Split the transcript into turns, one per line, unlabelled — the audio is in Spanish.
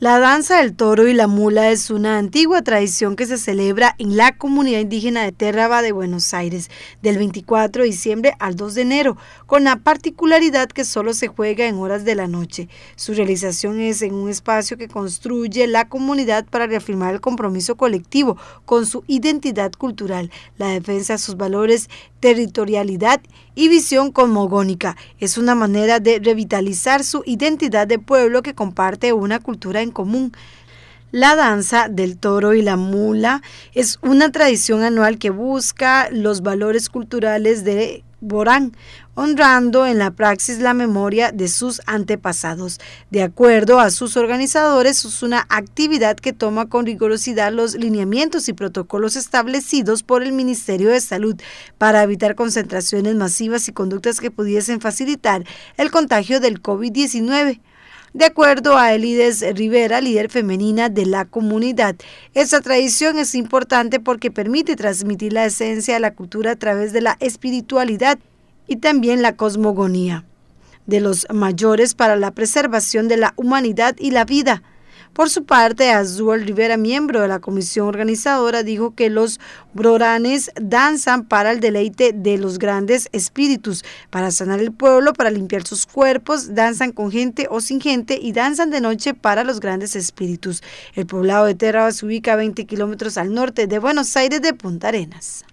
La danza del toro y la mula es una antigua tradición que se celebra en la comunidad indígena de Terraba de Buenos Aires del 24 de diciembre al 2 de enero, con la particularidad que solo se juega en horas de la noche. Su realización es en un espacio que construye la comunidad para reafirmar el compromiso colectivo con su identidad cultural, la defensa de sus valores, territorialidad y visión cosmogónica. Es una manera de revitalizar su identidad de pueblo que comparte una cultura en común. La danza del toro y la mula es una tradición anual que busca los valores culturales de Borán, honrando en la praxis la memoria de sus antepasados. De acuerdo a sus organizadores, es una actividad que toma con rigorosidad los lineamientos y protocolos establecidos por el Ministerio de Salud para evitar concentraciones masivas y conductas que pudiesen facilitar el contagio del COVID-19. De acuerdo a Elides Rivera, líder femenina de la comunidad, esta tradición es importante porque permite transmitir la esencia de la cultura a través de la espiritualidad y también la cosmogonía de los mayores para la preservación de la humanidad y la vida. Por su parte, Azul Rivera, miembro de la comisión organizadora, dijo que los broranes danzan para el deleite de los grandes espíritus, para sanar el pueblo, para limpiar sus cuerpos, danzan con gente o sin gente y danzan de noche para los grandes espíritus. El poblado de Terraba se ubica a 20 kilómetros al norte de Buenos Aires de Punta Arenas.